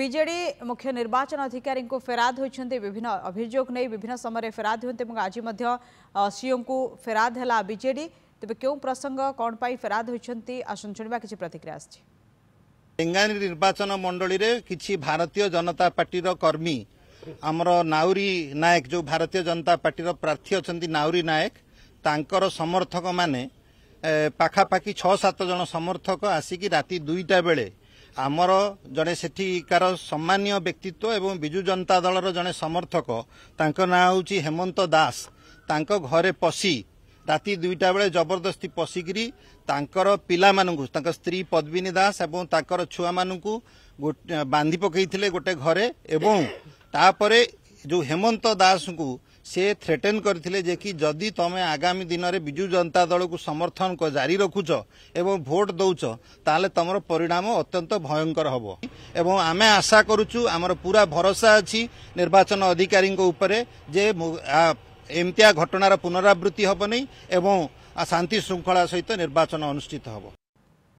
BJD মুখ্য নির্বাচন অধিকারী ফেরাদ হয়েছেন বিভিন্ন অভিযোগ নিয়ে বিভিন্ন সময় ফেরাদ হুম এবং আজ সিও ফেরাদ হল বিজেডি তবে কেউ প্রসঙ্গ কণ পাই ফেরাদ হয়েছেন আসুন শুণবা কিছু প্রতিক্রিয়া আসছে টেঙ্গানি নির্বাচন মণ্ডলীরে কিছু ভারতীয় জনতা পার্টির কর্মী আমার নাউরি নায়ক যে ভারতীয় জনতা পার্টির প্রার্থী অনেক নাউরি নায়ক তাঁকর সমর্থক মানে পাখাপাখি ছ সাত জন সমর্থক আসিকি রাতে দুইটা বেড়ে ଆମର ଜଣେ ସେଠିକାର ସମ୍ମାନୀୟ ବ୍ୟକ୍ତିତ୍ୱ ଏବଂ ବିଜୁ ଜନତା ଦଳର ଜଣେ ସମର୍ଥକ ତାଙ୍କ ନାଁ ହେଉଛି ହେମନ୍ତ ଦାସ ତାଙ୍କ ଘରେ ପଶି ରାତି ଦୁଇଟା ବେଳେ ଜବରଦସ୍ତି ପଶିକିରି ତାଙ୍କର ପିଲାମାନଙ୍କୁ ତାଙ୍କ ସ୍ତ୍ରୀ ପଦ୍ମିନୀ ଦାସ ଏବଂ ତାଙ୍କର ଛୁଆମାନଙ୍କୁ ବାନ୍ଧି ପକାଇଥିଲେ ଗୋଟେ ଘରେ ଏବଂ ତାପରେ ଯେଉଁ ହେମନ୍ତ ଦାସଙ୍କୁ ସେ ଥ୍ରେଟେନ୍ କରିଥିଲେ ଯେ କି ଯଦି ତମେ ଆଗାମୀ ଦିନରେ ବିଜୁ ଜନତା ଦଳକୁ ସମର୍ଥନ ଜାରି ରଖୁଛ ଏବଂ ଭୋଟ ଦେଉଛ ତାହେଲେ ତମର ପରିଣାମ ଅତ୍ୟନ୍ତ ଭୟଙ୍କର ହେବ ଏବଂ ଆମେ ଆଶା କରୁଛୁ ଆମର ପୁରା ଭରସା ଅଛି ନିର୍ବାଚନ ଅଧିକାରୀଙ୍କ ଉପରେ ଯେ ଏମିତିଆ ଘଟଣାର ପୁନରାବୃତ୍ତି ହେବ ନାହିଁ ଏବଂ ଶାନ୍ତି ଶୃଙ୍ଖଳା ସହିତ ନିର୍ବାଚନ ଅନୁଷ୍ଠିତ ହେବ